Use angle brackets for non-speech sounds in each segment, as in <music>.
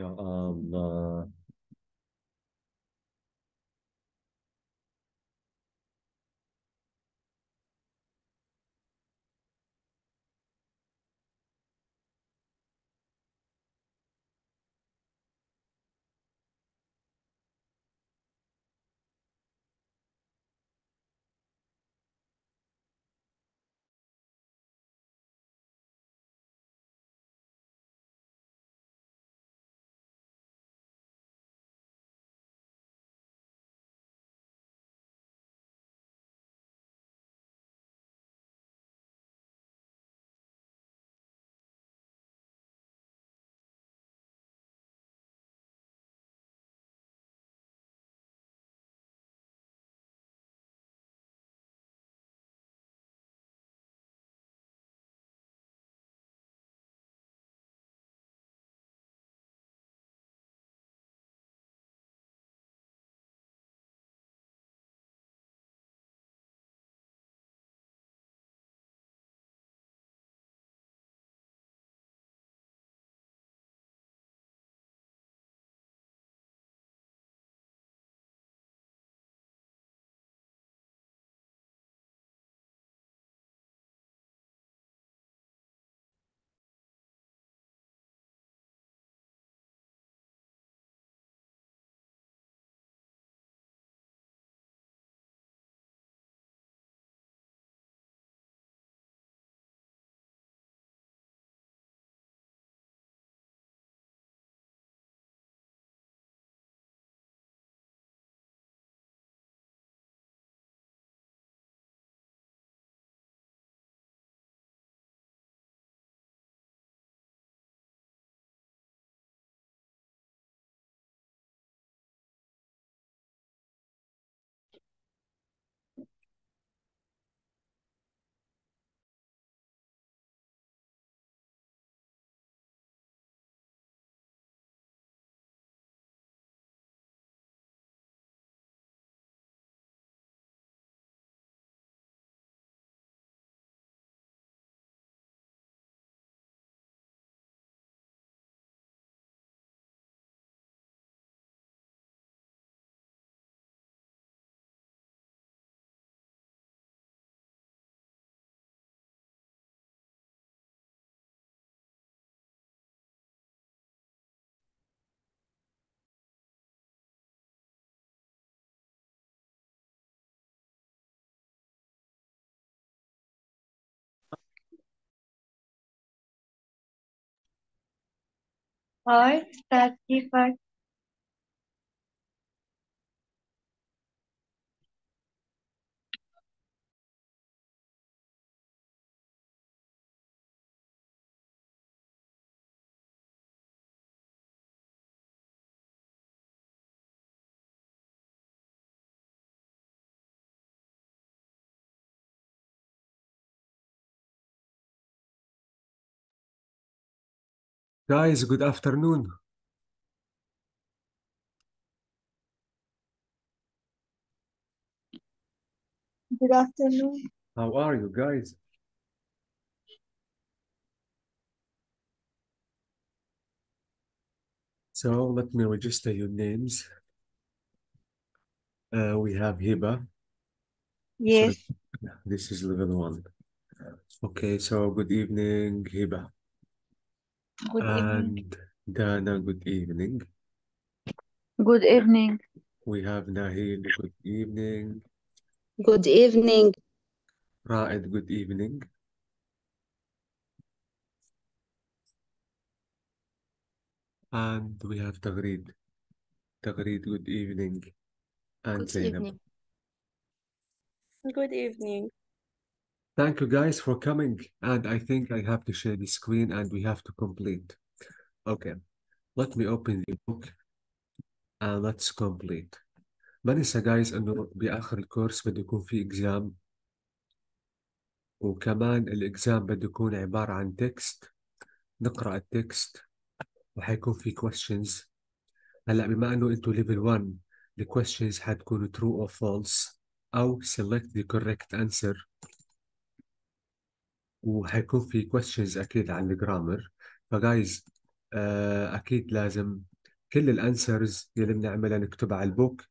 Yeah, um, uh, I certified Guys, good afternoon. Good afternoon. How are you guys? So let me register your names. Uh, we have Hiba. Yes. So, this is level one. Okay, so good evening, Hiba. Good and evening. Dana, good evening. Good evening. We have Nahil, good evening. Good evening. Raed, good evening. And we have Tagreed. Tagreed, good evening. And good Zainab. Evening. Good evening. Thank you guys for coming. And I think I have to share the screen and we have to complete. Okay, let me open the book and let's complete. بنسى جايز انه باخر الكورس بده يكون في exam وكمان الاكزام بده يكون عبارة عن تكست نقرأ التكست وحيكون في questions هلا بما انه إنتو ليفل 1 الكويشنز حتكون true or false او select the correct answer وحيكون في questions أكيد عن الجرامر فجايز آه، أكيد لازم كل الأنسرز يلي بنعملها نكتبها على البوك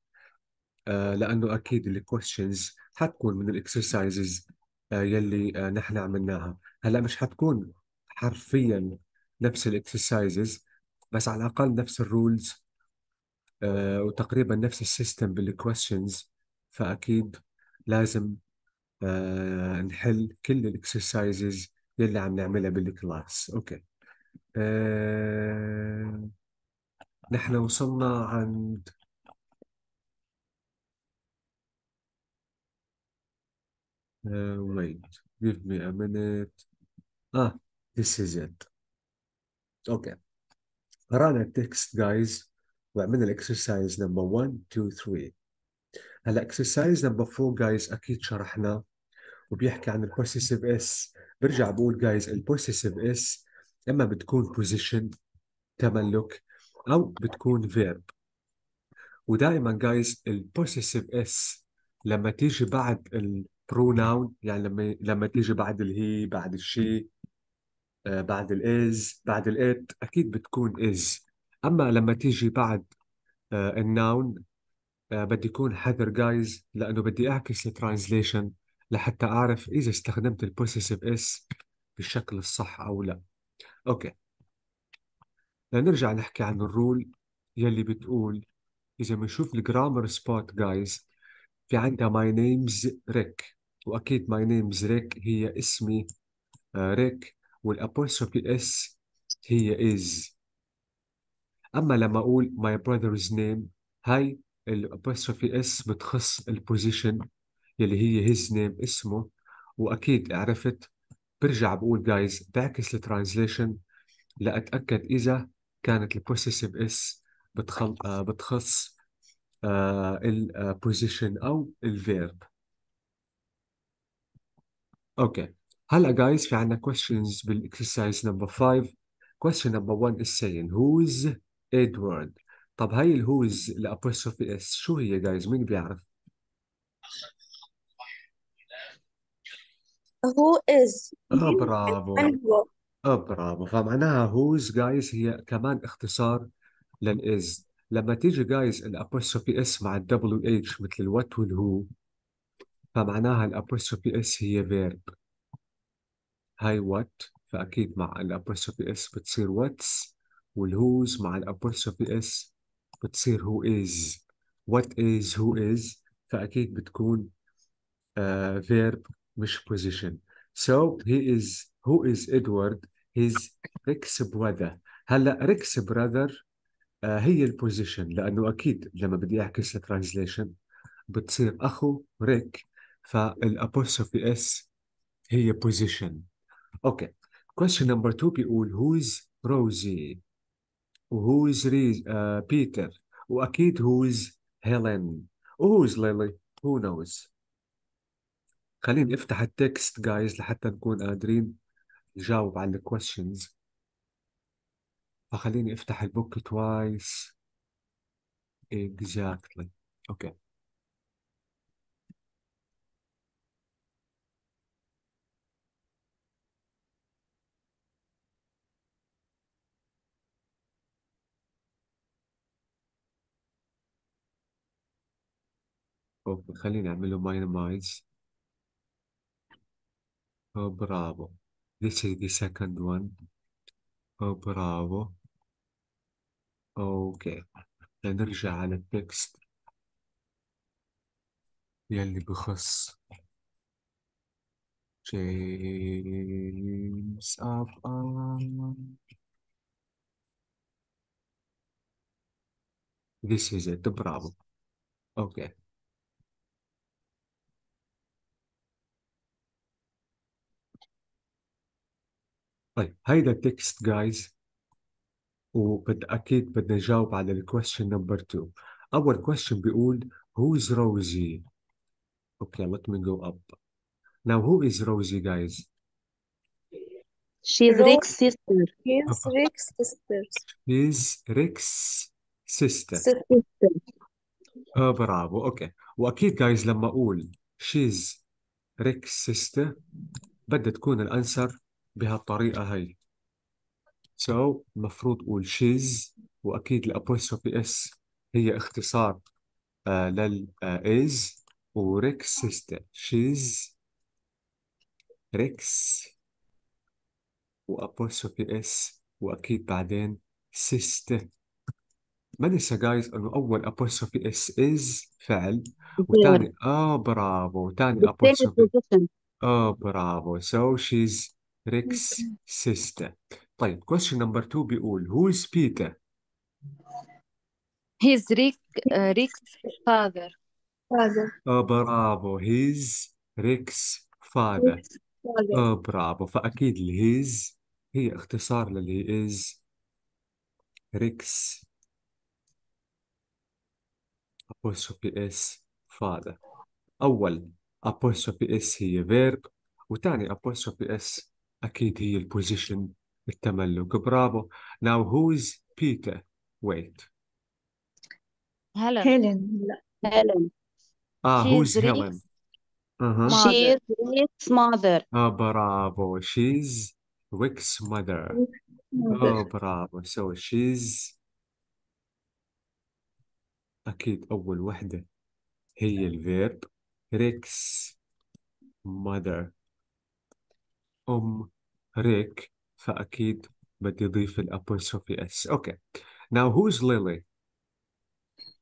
آه، لأنه أكيد questions حتكون من الإكسرسايزز آه يلي آه، نحن عملناها هلا مش حتكون حرفيا نفس الإكسرسايزز بس على الأقل نفس الرولز وتقريبا نفس السيستم questions فأكيد لازم آه، نحل كل الاكسرسايزز اللي عم نعملها بالكلاس اوكي آه نحن وصلنا عند Uh, جيف مي ا مينيت اه ذس از ات اوكي قرأنا التكست جايز وعملنا الاكسرسايز نمبر 1 2 3 هلا اكسرسايز نمبر 4 جايز اكيد شرحناه وبيحكي عن البوسيسيف اس برجع بقول جايز البوسيسيف اس اما بتكون بوزيشن تملك او بتكون فيرب ودائما جايز البوسيسيف اس لما تيجي بعد البروناون يعني لما لما تيجي بعد الهي بعد الشي آه، بعد الاز بعد الات اكيد بتكون از اما لما تيجي بعد آه، الناون آه، بدي يكون حذر جايز لانه بدي اعكس الترانزليشن لحتى اعرف اذا استخدمت البوسيسيف اس بالشكل الصح او لا اوكي لنرجع نحكي عن الرول يلي بتقول اذا بنشوف الجرامر سبوت جايز في عندها ماي نيمز ريك واكيد ماي نيمز ريك هي اسمي ريك والابوستروفي اس هي از اما لما اقول ماي brother's name هاي الابوستروفي اس بتخص البوزيشن يلي هي هيز نيم اسمه واكيد عرفت برجع بقول جايز بعكس الترانزليشن لاتاكد اذا كانت البوسيسيف اس بتخل... بتخص آه، البوزيشن آه، او الفيرب اوكي هلا جايز في عندنا كويشنز بالاكسرسايز نمبر 5 كويشن نمبر 1 از سين who is Edward طب هاي الهوز الابوستروفي اس شو هي جايز مين بيعرف هو از اه برافو اه برافو فمعناها هوز جايز هي كمان اختصار للاز لما تيجي جايز الابوستروفي اس مع الدبليو اتش مثل الوات والهو فمعناها الابوستروفي اس هي فيرب هاي وات فأكيد مع الأبوستروفي إس بتصير واتس والهوز مع الأبوستروفي إس بتصير هو از وات از هو از فاكيد بتكون فيرب آه، uh, مش بوزيشن سو هي از هو از ادوارد هيز ريكس brother هلا ريكس brother آه، هي البوزيشن لانه اكيد لما بدي اعكس الترانزليشن بتصير اخو ريك فالابوستروفي اس هي بوزيشن اوكي كويشن نمبر 2 بيقول who is Rosie وهوز ريز بيتر واكيد از هيلين از ليلي هو نوز خليني افتح التكست جايز لحتى نكون قادرين نجاوب على الكويشنز فخليني افتح البوك توايس exactly اوكي okay. طب خليني أعمل له minimize Oh, bravo. This is the second one. Oh, bravo. Okay. نرجع على التكست يلي بخص جيمس أب This is it. برافو. Okay. طيب هيدا التكست جايز وبد اكيد بدنا نجاوب على الكويشن نمبر 2 اول كويشن بيقول هو از روزي اوكي let me go up now who is روزي جايز She's Rick's sister. She's Rick's sister. She's Rick's sister. sister. آه برافو اوكي واكيد جايز لما اقول she's Rick's sister بدها تكون الانسر بهالطريقة هاي so مفروض قول she's وأكيد الأبوستروفي اس هي اختصار uh, لل آه is وريكس سيستر she's ريكس وأبوستروفي اس وأكيد بعدين سيستر ما ننسى جايز انه اول ابوستروفي اس از فعل وثاني اه برافو ثاني ابوستروفي اه برافو so شيز ريكس سيستا طيب question number two بيقول who is Peter his Rick uh, Rick's father father آه برافو his Rick's father آه برافو فأكيد his هي اختصار للي is Rick's apostrophe s father أول apostrophe s هي verb وتاني apostrophe s اكيد هي البوزيشن التملك برافو ناو هو از بيتر ويت هيلين هيلين هيلين اه هو از هيلين اها She is Rick's اه برافو she's Rick's ماذر اه برافو so she's اكيد اول وحده هي الفيرب ريكس ماذر أم ريك فأكيد بدي أضيف الأبوستروفي S أوكي Now who's Lily?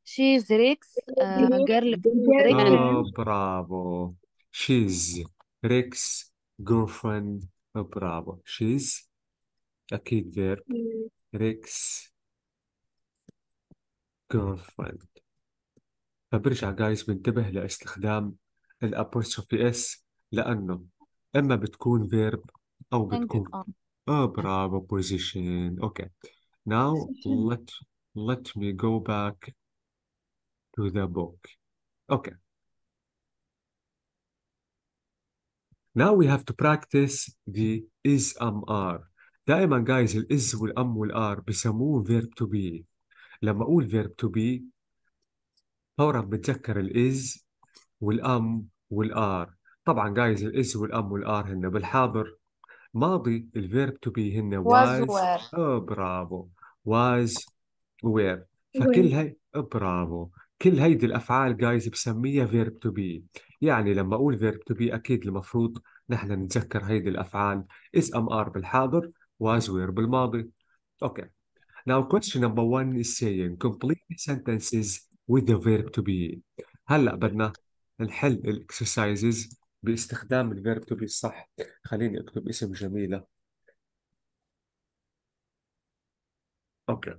She's Rick's uh, girl. Rick. Oh, bravo. She is Rick's girlfriend. Oh, bravo. She She's أكيد verb. Rick's girlfriend. فبرجع جايز بنتبه لاستخدام الأبوستروفي اس لأنه اما بتكون فيرب او بتكون اه برافو بوزيشن اوكي now ليت let مي me go back to the book okay now we have to practice the is am are دائما guys الاز والام والار بسموه verb to be لما اقول verb to be فورا بتذكر الاز والام والار طبعا جايز الاس والام والار هن بالحاضر ماضي الفيرب تو بي هن واز was برافو was وير فكل هي هاي برافو كل هيدي الافعال جايز بسميها فيرب تو بي يعني لما اقول فيرب تو بي اكيد المفروض نحن نتذكر هيدي الافعال is ام ار بالحاضر was وير بالماضي اوكي Now question number one is saying complete the sentences with the verb to be هلا بدنا نحل الاكسرسايزز باستخدام الفيرب تو بي الصح خليني أكتب اسم جميلة Okay.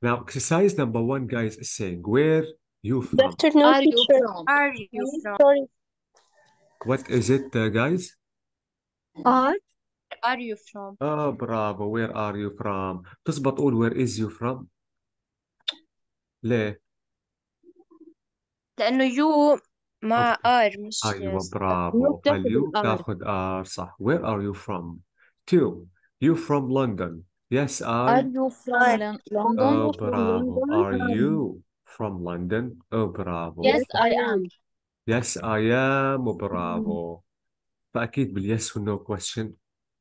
Now, exercise number one, guys, is saying, where you from? Doctor, no Are you from? Are you from? What is it, uh, guys? Are Are you from? Oh, bravo. Where are you from? but قول where is you from؟ ليه؟ لأنه you مع ار مش ايوه برافو هل يو تاخذ تاخد ار صح where are you from two you from London yes I Are you from Are- Lon- London? oh bravo are you from London oh Yes, bravo I am. yes I am فأكيد باليس والنو question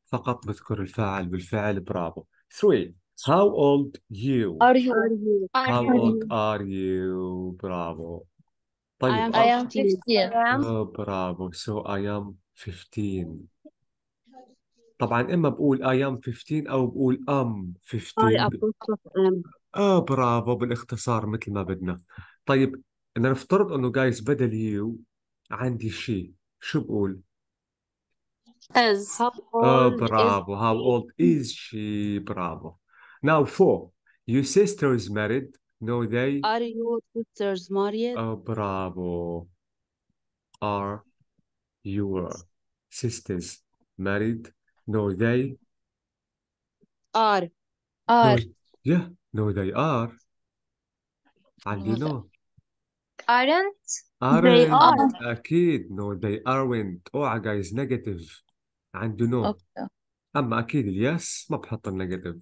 فقط بذكر الفاعل بالفعل برافو three how old you Are you? Are you? How old are you? Bravo. طيب I am I am 15 آه، oh, برافو سو I am 15 طبعا اما بقول I am 15 او بقول ام 15 اه برافو بالاختصار مثل ما بدنا طيب انا نفترض انه جايز بدل يو عندي شيء شو بقول؟ از How اه برافو how old is she برافو now فور your sister is married No, they are your sisters married? Oh, bravo. Are your sisters married? No, they are. Are. No, yeah, no, they are. know. aren't aren't they are اكيد no they aren't guys, negative. And you know. okay. اما اكيد yes, ما بحط negative.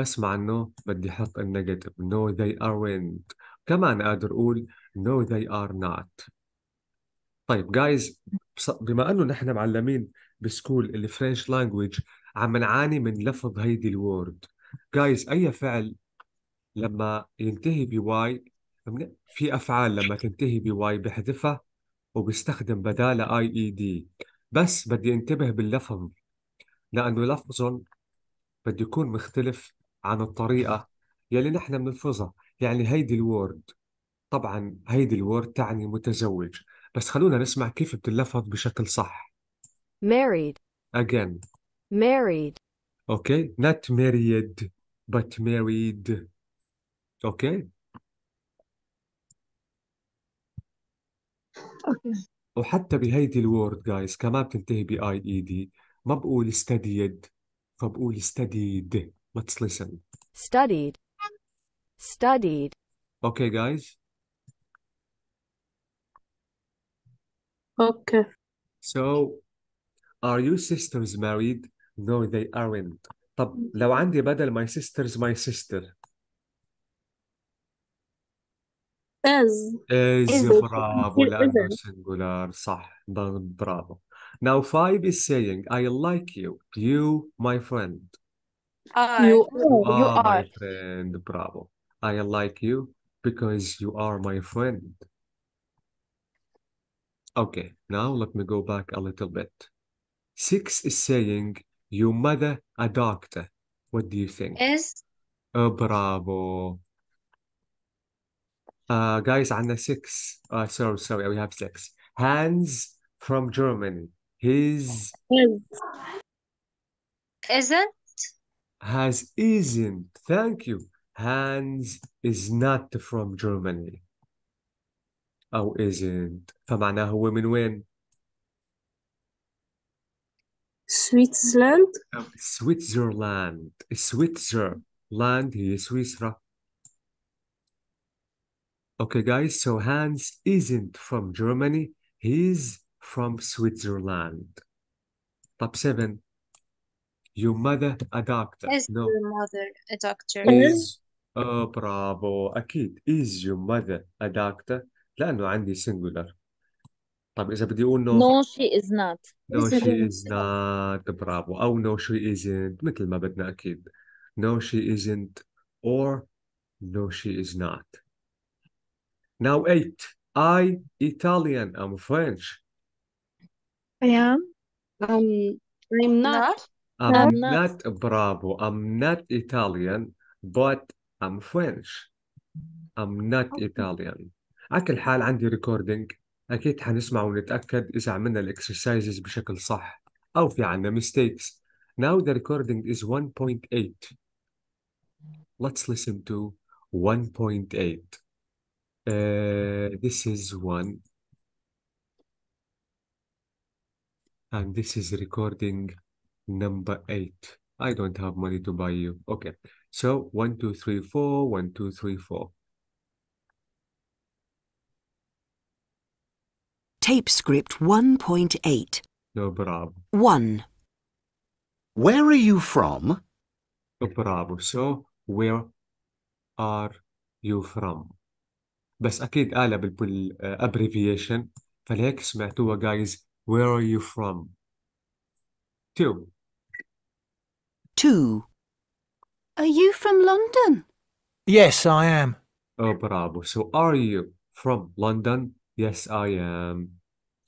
بسمع انه بدي احط النيجاتيف نو ذي ار وينت كمان قادر اقول نو ذي ار نوت طيب جايز بما انه نحن معلمين بسكول الفرنش لانجويج عم نعاني من لفظ هيدي الورد جايز اي فعل لما ينتهي بواي في افعال لما تنتهي بواي بحذفها وبستخدم بدالها اي اي e دي بس بدي انتبه باللفظ لانه لفظهم بده يكون مختلف عن الطريقة يلي نحن بنلفظها يعني هيدي الورد طبعا هيدي الورد تعني متزوج بس خلونا نسمع كيف بتلفظ بشكل صح married again married okay not married but married okay اوكي وحتى بهيدي الورد جايز كمان بتنتهي ب اي اي دي ما بقول استديد فبقول استديد Let's listen. Studied. Studied. Okay, guys. Okay. So, are you sisters married? No, they aren't. طب لو عندي بدل my sisters my sister. Is. Is. Bravo! singular. صح. Bravo. Now five is saying I like you. You, my friend are. You, oh, you are, are. my friend. Bravo. I like you because you are my friend. Okay, now let me go back a little bit. Six is saying, your mother a doctor. What do you think? Is oh, bravo. Uh, guys, the six. Uh, sorry, sorry, we have six. Hans from Germany. His. His. Isn't. Has isn't. Thank you. Hans is not from Germany. أو oh, isn't فمعناه هو من وين؟ Switzerland Switzerland Switzerland هي سويسرا Okay guys so Hans isn't from Germany he's from Switzerland Top 7 your mother a doctor. Is no. your mother a doctor? Is آه برافو أكيد is your mother a doctor لأنه عندي singular طب إذا بدي أقول no No she is not no she is not Bravo. أو no she isn't مثل ما بدنا أكيد no she isn't or no she is not now eight I Italian I'm French I am um I'm not I'm, um, not, not bravo. I'm not Italian, but I'm French. I'm not Italian. على كل حال عندي ريكوردينج أكيد حنسمع ونتأكد إذا عملنا الإكسرسايزز بشكل صح أو في عنا mistakes. Now the recording is 1.8. Let's listen to 1.8. Uh, this is one. And this is recording number eight. I don't have money to buy you. Okay. So one, two, three, four, one, two, three, four. Tape script 1.8. No, bravo. One. Where are you from? No, bravo. So, where are you from? بس أكيد بالبول abbreviation. فلهيك سمعتوها guys where are you from؟ two two. Are you from London? Yes, I am. Oh, bravo. So, are you from London? Yes, I am.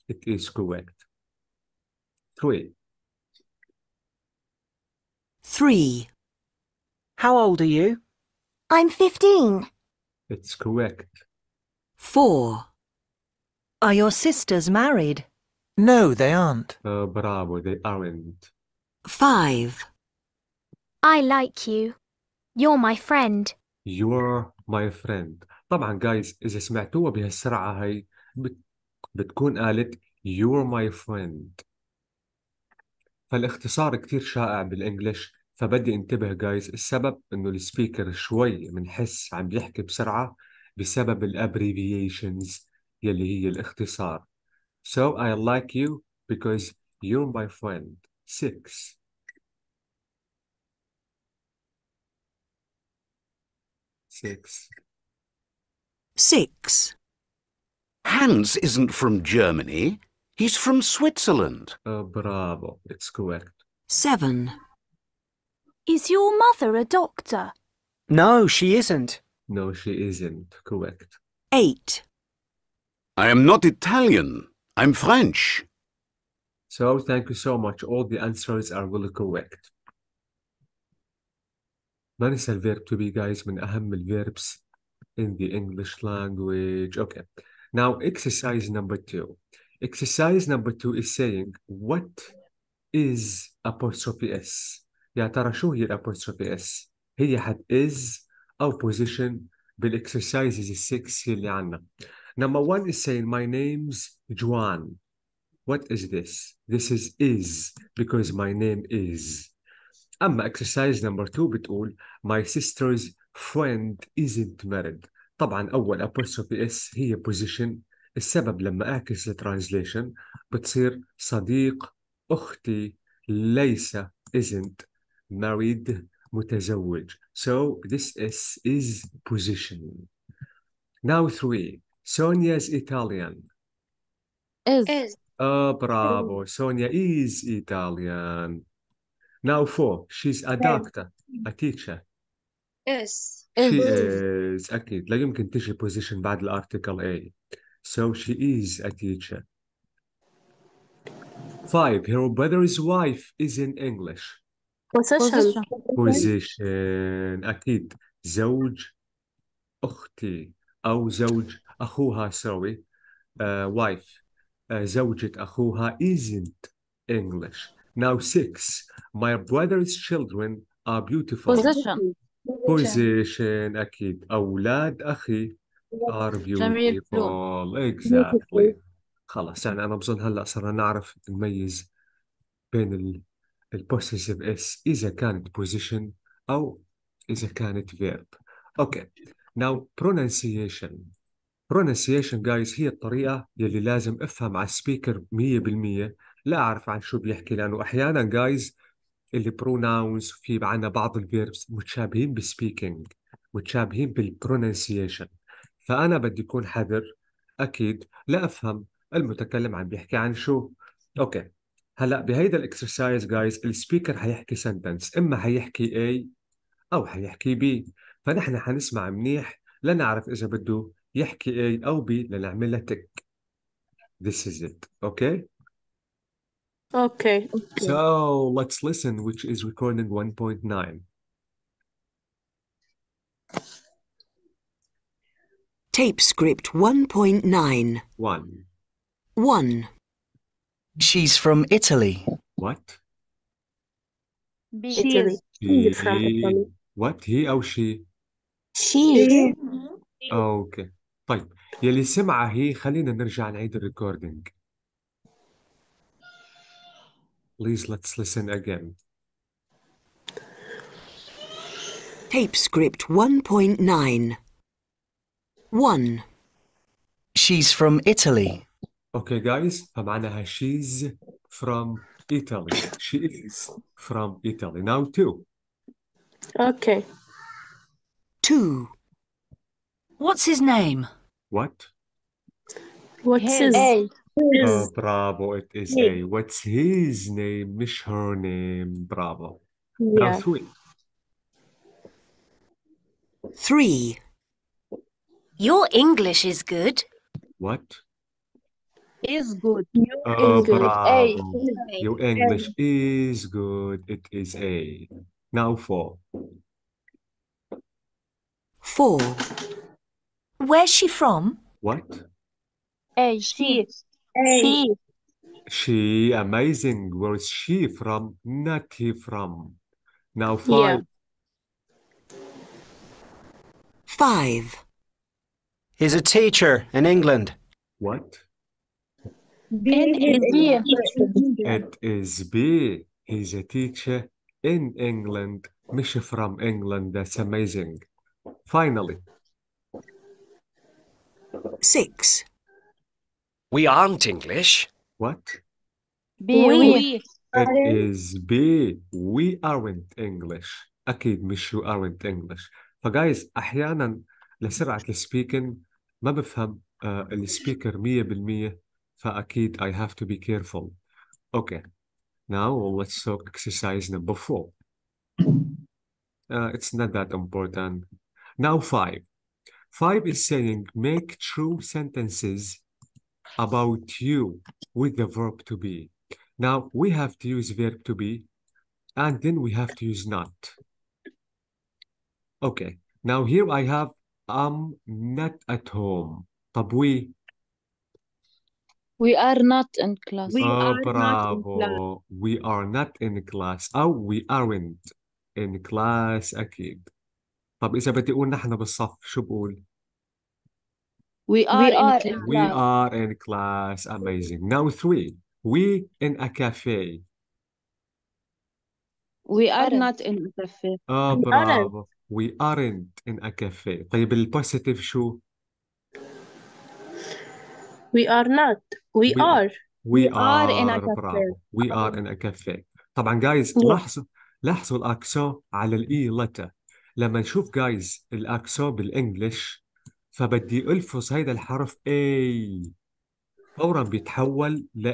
It is correct. Three. Three. How old are you? I'm 15. It's correct. Four. Are your sisters married? No, they aren't. Oh, bravo, they aren't. Five. I like you. You're my friend. You're my friend. طبعا guys إذا سمعتوها بهالسرعة هاي بت... بتكون قالت You're my friend. فالاختصار كتير شائع بالإنجليش فبدي انتبه جايز السبب إنه السبيكر شوي بنحس عم بيحكي بسرعة بسبب الابريفيشنز يلي هي الاختصار. So I like you because you're my friend. 6 Six. Six. Hans isn't from Germany. He's from Switzerland. Uh, bravo. It's correct. Seven. Is your mother a doctor? No, she isn't. No, she isn't. Correct. Eight. I am not Italian. I'm French. So thank you so much. All the answers are really correct. ما ننسى الverb to be guys من أهم الverbs in the English language. Okay. Now exercise number two. Exercise number two is saying what is apostrophe s يا ترى شو هي الابوستروفي اس هي حد is أو position بالاكسرسايزز السكس اللي عنا number one is saying my name's Juan what is this this is is because my name is اما exercise number 2 بتقول my sister's friend isn't married طبعا اول apostrophe S هي position السبب لما اعكس الترانزليشن بتصير صديق اختي ليس isn't married متزوج so this s is position now three Sonia's Italian is, is. Oh, bravo Sonia is Italian now four. She's a doctor, a teacher. Yes. She is أكيد لا يمكن تجي position بعد article A. So she is a teacher. Five. Her brother's wife is in English. Position. Position. أكيد زوج أختي أو زوج أخوها سوري uh, wife uh, زوجة أخوها isn't English. Now six. My brother's children are beautiful. Position. Position أكيد. أولاد أخي are beautiful. Exactly. خلاص يعني أنا بظن هلا صرنا نعرف نميز بين possessive s إذا كانت position أو إذا كانت verb. Okay. Now pronunciation. pronunciation guys هي الطريقة يلي لازم افهم على السبيكر 100% لا اعرف عن شو بيحكي لانه احيانا جايز البروناونز في عندنا بعض الفيربس متشابهين بالسبيكينج متشابهين بالبرونسيشن فانا بدي اكون حذر اكيد لا افهم المتكلم عم بيحكي عن شو اوكي هلا بهيدا الاكسرسايز جايز السبيكر حيحكي سنتنس اما حيحكي اي او حيحكي بي فنحن حنسمع منيح لنعرف اذا بده يحكي اي او بي لنعمل لها تك This is it اوكي Okay. okay. So let's listen, which is recording 1.9. Tape script 1.9. 1. 1. She's from Italy. What? She Italy. is from Italy. What? He or she? She. Okay. طيب يلي سمعه هي خلينا نرجع نعيد الريكوردينج. Please let's listen again. Tape script 1.9 1. She's from Italy. Okay guys, فمعناها she's from Italy. She is from Italy. Now two. Okay. 2. What's his name? What? What's his, his Oh, bravo. It is a what's his name, مش her name. Bravo. Yeah. Now three. Three. Your English is good. What? Is good. Your Oh, English. A. Your English is good. It is a. Now four. Four. Where's she from? What? A. She. She. She, amazing. Where is she from? Nati from. Now five. Five. He's a teacher in England. What? In is B. It is B. He's a teacher in England. Misha from England. That's amazing. Finally. Six. We aren't English. What? Be we. It is be. We aren't English. أكيد مش you aren't English. فجايز أحيانا لسرعة السبيكنج ما بفهم uh, السبيكر 100% فأكيد I have to be careful. Okay. Now let's talk exercise number four. Uh, it's not that important. Now five. Five is saying make true sentences about you with the verb to be. Now we have to use verb to be and then we have to use not. Okay, now here I have I'm not at home. طب we We are not in class. We oh, are bravo. Not in class. We are not in class أو we aren't in class أكيد. طب إذا بدي أقول نحن بالصف شو بقول؟ We are, we in, are class. in class. We are in class. Amazing. Now three. We in a cafe. We are not in a cafe. Oh, we Aren't. We aren't in a cafe. طيب البوزيتيف شو؟ We are not. We, we are. We, we are, are in a cafe. We are in a cafe. طبعا جايز yeah. لاحظوا لاحظوا الاكسو على الاي لتر لما نشوف جايز الاكسو بالانجلش فبدي ألفظ هيدا الحرف اي فورا بيتحول ل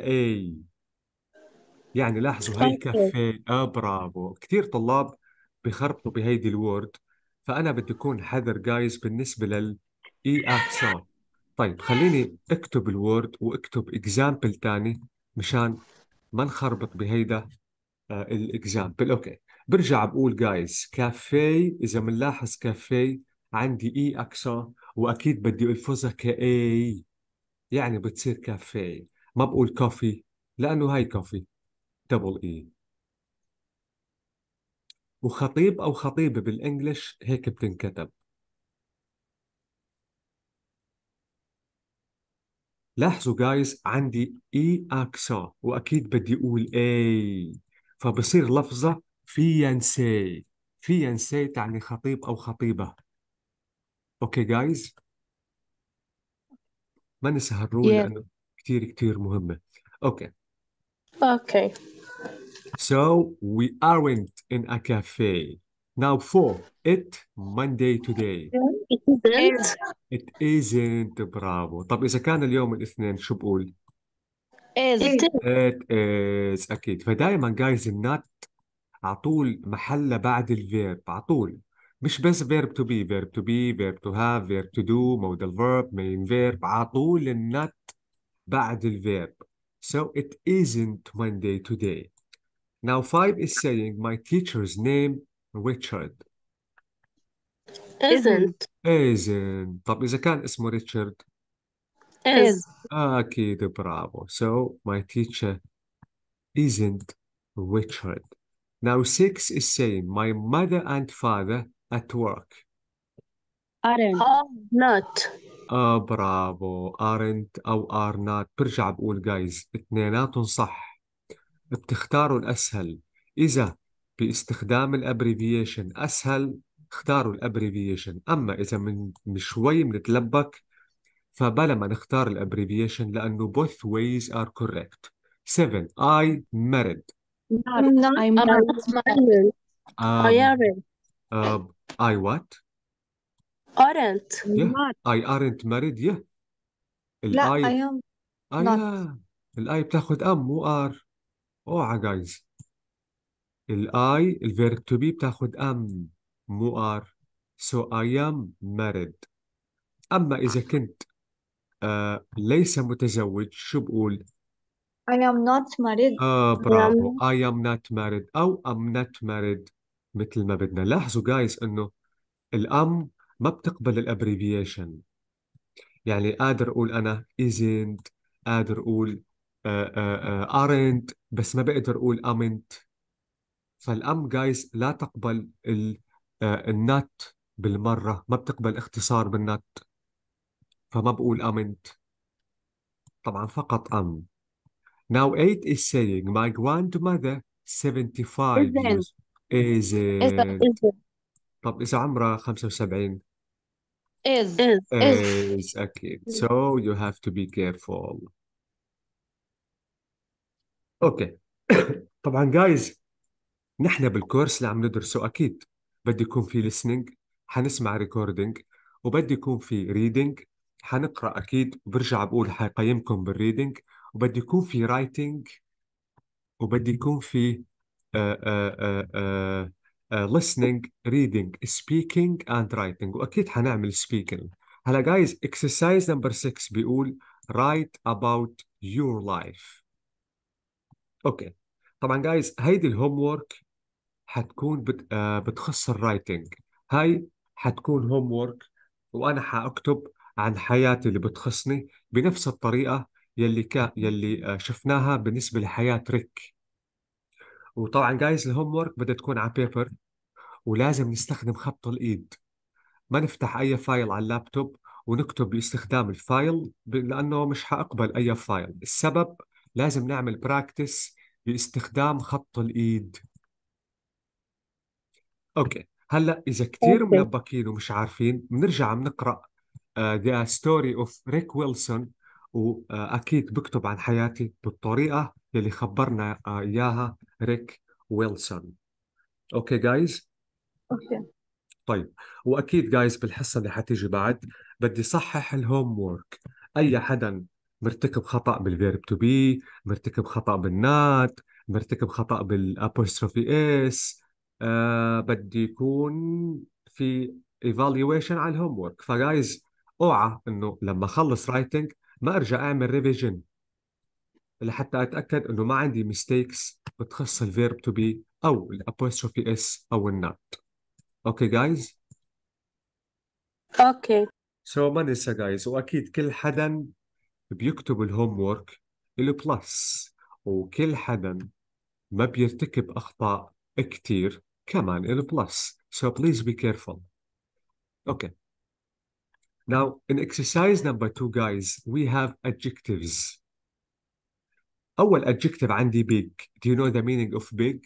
يعني لاحظوا هي طيب. كافيه آه برافو كثير طلاب بخربطوا بهيدي الوورد فأنا بدي أكون حذر جايز بالنسبة لل e إي أكسون طيب خليني أكتب الوورد وأكتب إكزامبل ثاني مشان ما نخربط بهيدا آه، الإكزامبل أوكي برجع بقول جايز كافيه إذا بنلاحظ كافيه عندي اي اكسون واكيد بدي الفظها كاي يعني بتصير كافيه ما بقول كوفي لانه هاي كوفي دبل اي وخطيب او خطيبه بالانجلش هيك بتنكتب لاحظوا جايز عندي اي e اكسا واكيد بدي اقول اي فبصير لفظه فيانسي فيانسي تعني خطيب او خطيبه اوكي جايز ما ننسى هالرول yeah. لانه كثير كثير مهمه اوكي اوكي So we aren't in a cafe. Now for it Monday today. It isn't. It isn't. برافو. طب إذا كان اليوم الاثنين شو بقول؟ It is. أكيد. فدائما guys not على طول محله بعد الفيرب على طول. مش بس verb to be verb to be verb to have verb to do modal verb main verb على طول النت بعد الverb so it isn't Monday today now five is saying my teacher's name Richard isn't isn't طب إذا كان اسمه ريتشارد is أكيد برافو so my teacher isn't Richard now six is saying my mother and father at work aren't are ah. not آه ah, برافو aren't أو are not برجع بقول جايز اثنيناتهم صح بتختاروا الأسهل إذا باستخدام الابريفيشن أسهل اختاروا الابريفيشن أما إذا من شوي بنتلبك فبلا ما نختار الابريفيشن لأنه both ways are correct 7 I married not, I'm not married um, I am Uh, I what? Aren't. Yeah. I aren't married. Yeah. لا I I am آه not. لا الاي بتاخد ام مو ار اوعى جايز الاي الفيرب تو بي بتاخد ام مو ار So I am married. اما اذا كنت uh, ليس متزوج شو بقول I am not married. آه برافو I am not married أو I'm not married مثل ما بدنا لاحظوا جايز انه الام ما بتقبل الابريفيشن يعني قادر اقول انا isn't قادر اقول آه، آه، آه، aren't بس ما بقدر اقول امنت فالام جايز لا تقبل النت بالمره ما بتقبل اختصار بالنت فما بقول امنت طبعا فقط ام Now 8 is saying my grandmother 75 years إيز إيز طب إذا عمرها 75 إز إز إز أكيد so you have to be careful أوكي <coughs> طبعا جايز نحن بالكورس اللي عم ندرسه أكيد بدي يكون في listening حنسمع recording وبدي يكون في reading حنقرأ أكيد وبرجع بقول حقيمكم بالريدنج وبدي يكون في رايتنج وبدي يكون في آه، آه، آه، listening reading speaking and writing واكيد حنعمل speaking هلا جايز exercise number 6 بيقول write about your life اوكي طبعا جايز هيدي الهوم ورك حتكون بت... آه بتخص الرايتنج هاي حتكون هوم وانا حاكتب عن حياتي اللي بتخصني بنفس الطريقه يلي كا... يلي شفناها بالنسبه لحياه ريك وطبعا جايز الهوم ورك بدها تكون على بيبر ولازم نستخدم خط الايد ما نفتح اي فايل على اللابتوب ونكتب باستخدام الفايل لانه مش حاقبل اي فايل السبب لازم نعمل براكتس باستخدام خط الايد اوكي هلا اذا كثير ملبكين ومش عارفين بنرجع بنقرا ذا ستوري اوف ريك ويلسون واكيد بكتب عن حياتي بالطريقه اللي خبرنا اياها ريك ويلسون اوكي جايز اوكي طيب واكيد جايز بالحصه اللي حتيجي بعد بدي صحح الهوم وورك اي حدا مرتكب خطا بالفيرب تو بي مرتكب خطا بالنات مرتكب خطا بالابوستروفي اس آه بدي يكون في ايفالويشن على الهوم وورك فجايز اوعى انه لما اخلص رايتنج ما ارجع اعمل ريفيجن لحتى اتاكد انه ما عندي ميستيكس بتخص الفيرب تو بي او الابوستروفي اس او النات اوكي جايز اوكي سو ما ننسى جايز واكيد كل حدا بيكتب الهوم وورك بلس وكل حدا ما بيرتكب اخطاء كثير كمان بلس سو بليز بي كيرفول اوكي Now, in exercise number two, guys, we have adjectives. أول adjective عندي big. Do you know the meaning of big?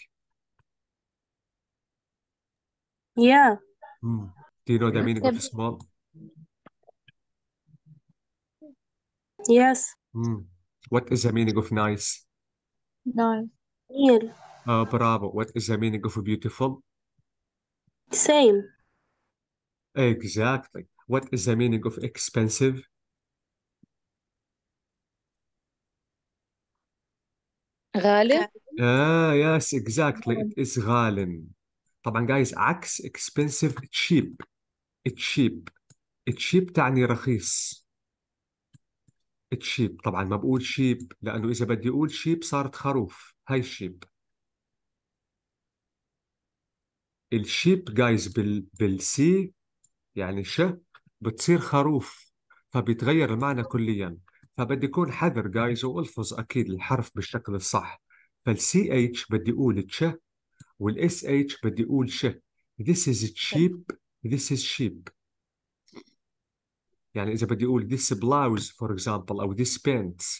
Yeah. Hmm. Do you know the meaning of small? Yes. Hmm. What is the meaning of nice? Nice. Real. Uh, bravo. What is the meaning of beautiful? Same. Exactly. What is the meaning of expensive? غالي آه yes exactly it is غالي. طبعا جايز عكس expensive cheap cheap cheap تعني رخيص cheap طبعا ما بقول شيب لأنه إذا بدي أقول شيب صارت خروف هاي الشيب الشيب جايز بال بالسي يعني ش بتصير خروف فبيتغير المعنى كليا فبدي اكون حذر جايز والفظ اكيد الحرف بالشكل الصح فالسي اتش بدي اقول تش والاس اتش بدي اقول ش this is cheap this is sheep يعني اذا بدي اقول this blouse for example او this pants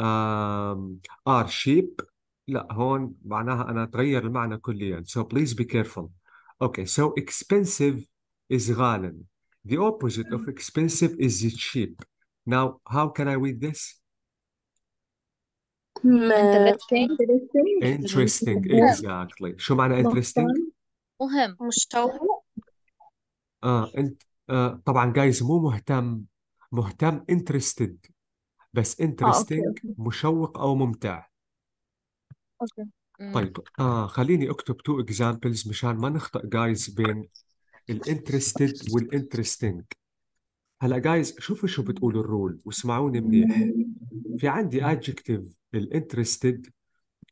um, are sheep لا هون معناها انا تغير المعنى كليا so please be careful okay so expensive is غالي The opposite of expensive is cheap. Now, how can I read this? interesting. Interesting, exactly. شو معنى interesting؟ مهم مشتوق اه انت آه طبعا جايز مو مهتم مهتم interested بس interesting آه، مشوق او ممتع اوكي طيب آه خليني اكتب two examples مشان ما نخطئ جايز بين الانترستد والانترستنج هلا جايز شوفوا شو بتقول الرول واسمعوني منيح في عندي adjective الانترستد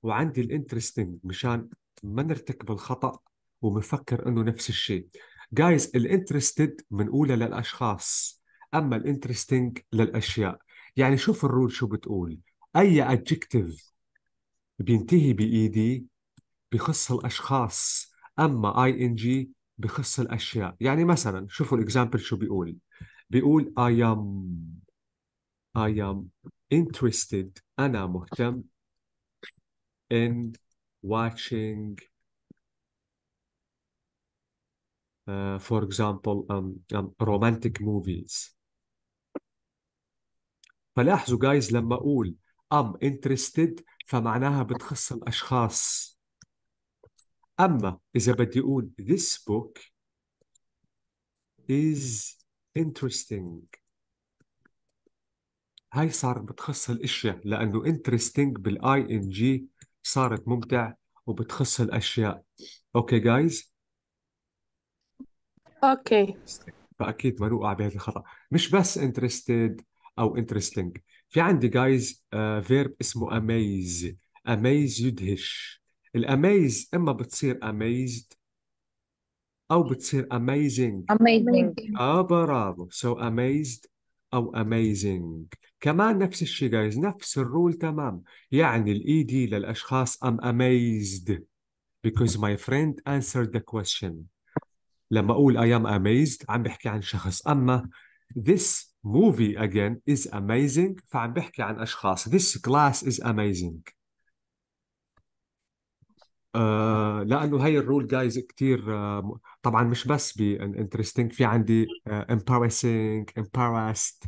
وعندي الانترستنج مشان ما نرتكب الخطأ ومفكر انه نفس الشيء جايز الانترستد بنقولها للاشخاص اما الانترستنج للاشياء يعني شوف الرول شو بتقول اي adjective بينتهي بايدي بخص الاشخاص اما اي ان جي بخص الاشياء يعني مثلا شوفوا الاكزامبل شو بيقول بيقول I am اي ام interested انا مهتم in watching فور uh, for example um, um, romantic movies فلاحظوا جايز لما اقول ام interested فمعناها بتخص الاشخاص اما اذا بدي اقول this book is interesting هاي صار بتخص الاشياء لانه interesting بالاي ان جي صارت ممتع وبتخص الاشياء اوكي جايز اوكي فاكيد ما نوقع بهذا الخطا مش بس interested او interesting في عندي جايز آه، فيرب اسمه amaze amaze يدهش الاميز اما بتصير اميزد او بتصير اميزنج اميزنج اه برافو سو so اميزد او اميزنج كمان نفس الشيء جايز نفس الرول تمام يعني الاي دي e للاشخاص ام اميزد because my friend answered the question لما اقول I am amazed عم بحكي عن شخص اما this movie again is amazing فعم بحكي عن اشخاص this class is amazing آه لانه هي الرول جايز كثير آه طبعا مش بس بانترستنج في عندي امبارسنج آه امبارست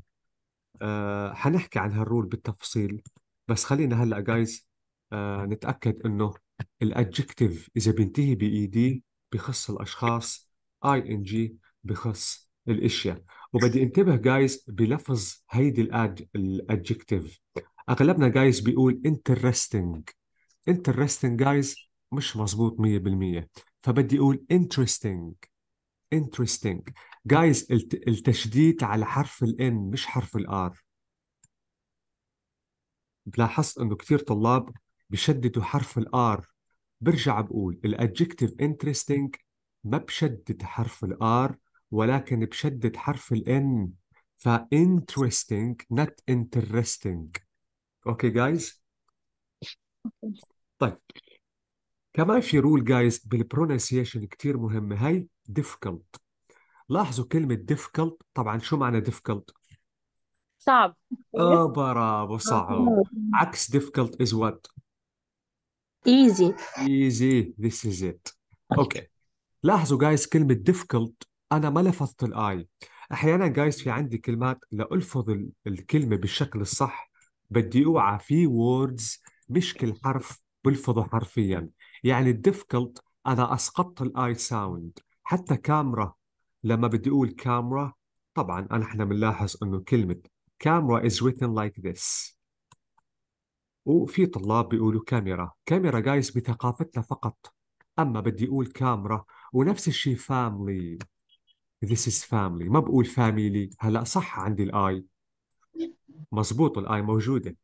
آه حنحكي عن هالرول بالتفصيل بس خلينا هلا جايز آه نتاكد انه الادجكتيف اذا بينتهي باي دي e بخص الاشخاص اي ان جي بخص الاشياء وبدي انتبه جايز بلفظ هيدي الاد الادجكتيف اغلبنا جايز بيقول انترستنج انترستنج جايز مش مظبوط 100% فبدي اقول interesting interesting جايز التشديد على حرف الان مش حرف الار لاحظت انه كثير طلاب بشددوا حرف الار برجع بقول الادجكتيف interesting ما بشدد حرف الار ولكن بشدد حرف الان ف interesting not interesting اوكي okay, جايز طيب كمان في رول جايز بالبرونسيشن كتير مهمة هاي difficult لاحظوا كلمة difficult طبعا شو معنى difficult؟ صعب اه برافو صعب عكس difficult is what؟ easy easy this is it اوكي okay. لاحظوا جايز كلمة difficult أنا ما لفظت الآي أحيانا جايز في عندي كلمات لألفظ الكلمة بالشكل الصح بدي أوعى في words مش كل حرف بلفظه حرفيا يعني الديفيكلت انا اسقطت الاي ساوند حتى كاميرا لما بدي اقول كاميرا طبعا نحن بنلاحظ انه كلمه كاميرا is written like this وفي طلاب بيقولوا كاميرا كاميرا جايز بثقافتنا فقط اما بدي اقول كاميرا ونفس الشيء فاملي this is family ما بقول فاميلي هلا صح عندي الاي مزبوط الاي موجوده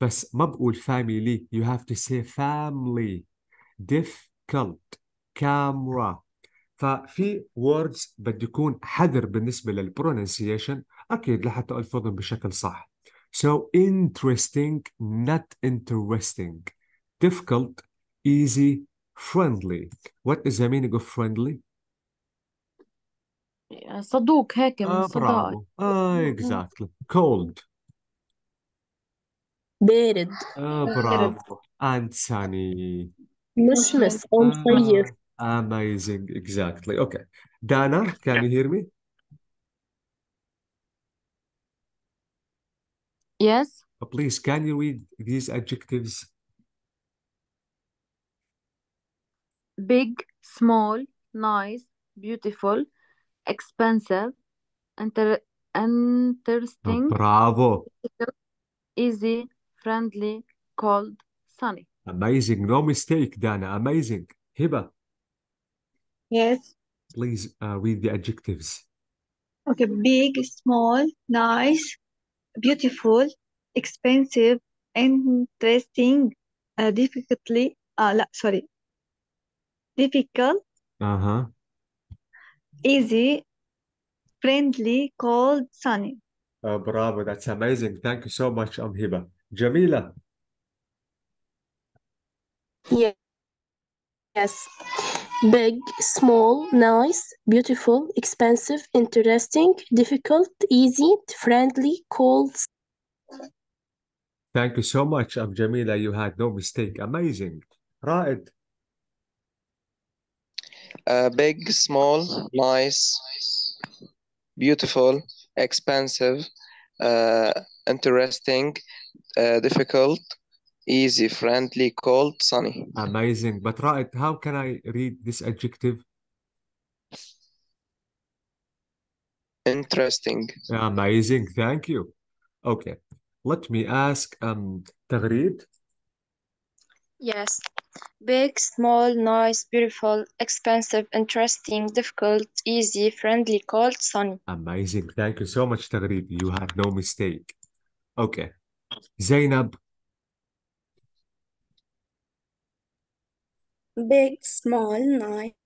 بس ما بقول فاميلي you have to say family difficult camera ففي words بده يكون حذر بالنسبة للبرونسيشن أكيد لحتى ألفظهم بشكل صح so interesting not interesting difficult easy friendly what is the meaning of friendly صدوق هيك من آه صداقة آه exactly cold بارد آه برافو and sunny Christmas on ah, Amazing, exactly. Okay. Dana, can you hear me? Yes. Oh, please, can you read these adjectives? Big, small, nice, beautiful, expensive, inter interesting. Oh, bravo. Easy, friendly, cold, sunny. Amazing. No mistake, Dana. Amazing. Hiba. Yes. Please uh, read the adjectives. Okay. Big, small, nice, beautiful, expensive, interesting, uh, difficultly, uh, la, sorry, difficult, uh-huh. easy, friendly, cold, sunny. Uh, bravo. That's amazing. Thank you so much, Amhiba. Um, Jamila. Yes. Yes. Big, small, nice, beautiful, expensive, interesting, difficult, easy, friendly, cold. Thank you so much, Am Jamila. You had no mistake. Amazing. right? Uh, big, small, nice, beautiful, expensive, uh, interesting, uh, difficult, easy, friendly, cold, sunny. Amazing. But right, how can I read this adjective? Interesting. Amazing. Thank you. Okay. Let me ask um Tagreed. Yes. Big, small, nice, beautiful, expensive, interesting, difficult, easy, friendly, cold, sunny. Amazing. Thank you so much, Tagreed. You have no mistake. Okay. Zainab. big, small, nice.